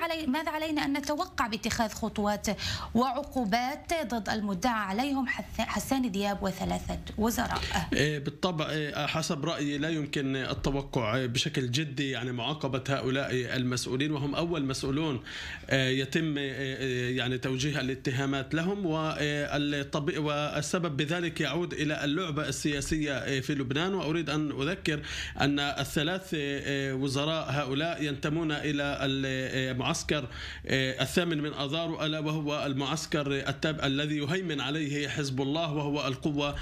علي ماذا علينا أن نتوقع باتخاذ خطوات وعقوبات ضد المدعى عليهم حسان دياب وثلاثة وزراء إيه، بالطبع إيه، حسب رأيي لا يمكن التوقع إيه، بشكل جدي يعني معاقبة هؤلاء المسؤولين وهم أول مسؤولون يتم يعني توجيه الاتهامات لهم والسبب بذلك يعود إلى اللعبة السياسية في لبنان وأريد أن أذكر أن الثلاث وزراء هؤلاء ينتمون إلى معاقبة المعسكر آه، الثامن من اذار الا وهو المعسكر التاب الذي يهيمن عليه حزب الله وهو القوه آه،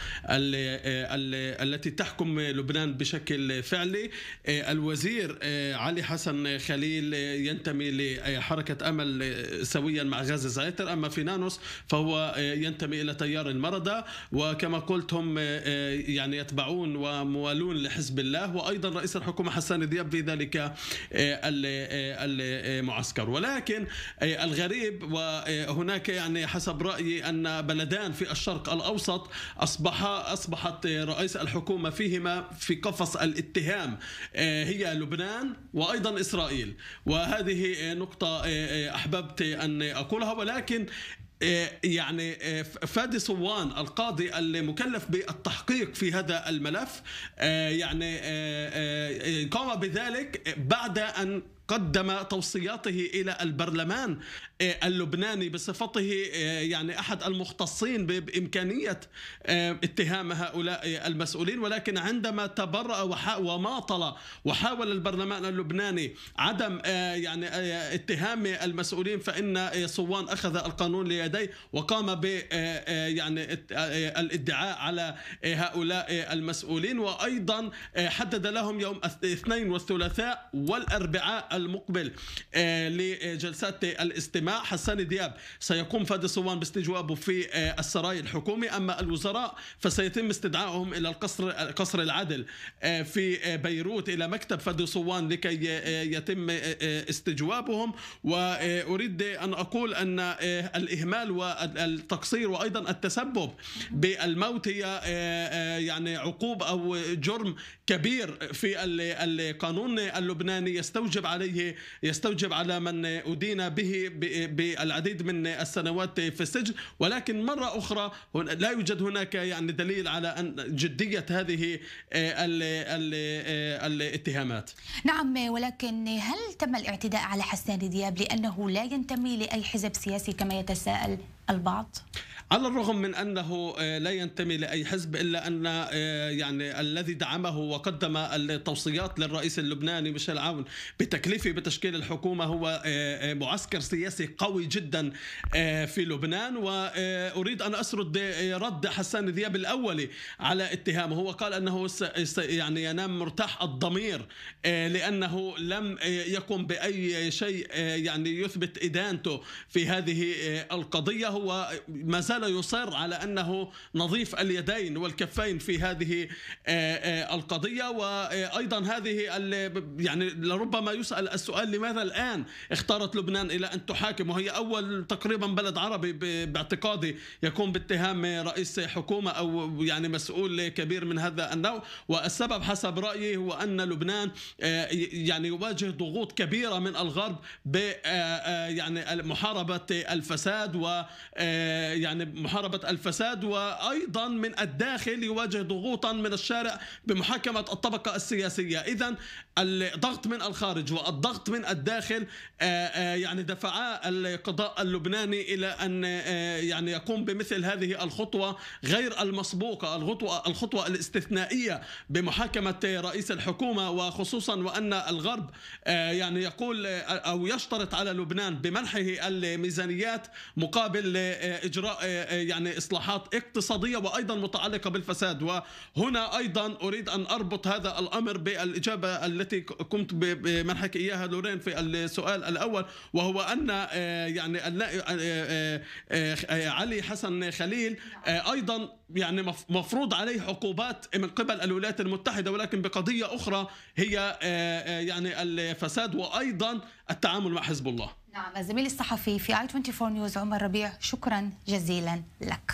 التي تحكم لبنان بشكل فعلي آه، الوزير علي حسن خليل ينتمي لحركه امل سويا مع غازي زايتر اما في نانوس فهو ينتمي الى تيار المرضى وكما قلت هم يعني يتبعون وموالون لحزب الله وايضا رئيس الحكومه حسان دياب في ذلك المعسكر معسكر ولكن الغريب وهناك يعني حسب رأيي أن بلدان في الشرق الأوسط أصبح أصبحت رئيس الحكومة فيهما في قفص الاتهام هي لبنان وأيضا إسرائيل وهذه نقطة أحببت أن أقولها ولكن يعني فادي صوان القاضي المكلف بالتحقيق في هذا الملف يعني قام بذلك بعد ان قدم توصياته الى البرلمان إيه، اللبناني بصفته إيه، يعني احد المختصين بامكانيه إيه، اتهام هؤلاء المسؤولين ولكن عندما تبرأ وماطل وحاول البرلمان اللبناني عدم يعني اتهام المسؤولين فان صوان اخذ القانون ليديه وقام ب يعني الادعاء على هؤلاء المسؤولين وايضا حدد لهم يوم الاثنين والثلاثاء والاربعاء المقبل آه، لجلسات الاستماع حسان دياب سيقوم فادي صوان باستجوابه في آه، السراي الحكومي أما الوزراء فسيتم استدعائهم إلى القصر قصر العدل آه، في بيروت إلى مكتب فادي صوان لكي يتم استجوابهم وأريد أن أقول أن الإهمال والتقصير وأيضا التسبب بالموت هي يعني عقوب أو جرم كبير في القانون اللبناني يستوجب عليه الجنائية يستوجب على من أدين به بالعديد من السنوات في السجن ولكن مرة أخرى لا يوجد هناك يعني دليل على أن جدية هذه آه، آه، الاتهامات نعم ولكن هل تم الاعتداء على حسان دياب لأنه لا ينتمي لأي حزب سياسي كما يتساءل البعض؟ على الرغم من أنه آه، لا ينتمي لأي حزب إلا أن آه، يعني الذي دعمه وقدم التوصيات للرئيس اللبناني ميشيل عون بتكليفه بتشكيل الحكومة هو آه، معسكر سياسي قوي جدا في لبنان وأريد أن أسرد رد حسان دياب الأولي على اتهامه هو قال أنه يعني ينام مرتاح الضمير لأنه لم يقم بأي شيء يعني يثبت إدانته في هذه القضية هو ما زال زال يصر على انه نظيف اليدين والكفين في هذه آه، آه، القضيه وايضا هذه يعني لربما يسال السؤال لماذا الان اختارت لبنان الى ان تحاكم وهي اول تقريبا بلد عربي باعتقادي يكون باتهام رئيس حكومه او يعني مسؤول كبير من هذا النوع والسبب حسب رايي هو ان لبنان آه، يعني يواجه ضغوط كبيره من الغرب ب يعني محاربه الفساد و يعني محاربة الفساد وأيضا من الداخل يواجه ضغوطا من الشارع بمحاكمة الطبقة السياسية إذا الضغط من الخارج والضغط من الداخل آه، آه، يعني دفعا القضاء اللبناني إلى أن آه، يعني يقوم بمثل هذه الخطوة غير المسبوقة الخطوة, الخطوة الاستثنائية بمحاكمة رئيس الحكومة وخصوصا وأن الغرب يعني يقول أو يشترط على لبنان بمنحه الميزانيات مقابل إجراء يعني إصلاحات اقتصادية وأيضا متعلقة بالفساد وهنا أيضا أريد أن أربط هذا الأمر بالإجابة التي قمت بمنحك إياها لورين في السؤال الأول وهو أن آه، يعني آه، آه، علي حسن خليل أيضا يعني مفروض عليه عقوبات من قبل الولايات المتحدة ولكن بقضية أخرى هي يعني الفساد وأيضا التعامل مع حزب الله نعم الزميل الصحفي في اي 24 نيوز عمر ربيع شكرا جزيلا لك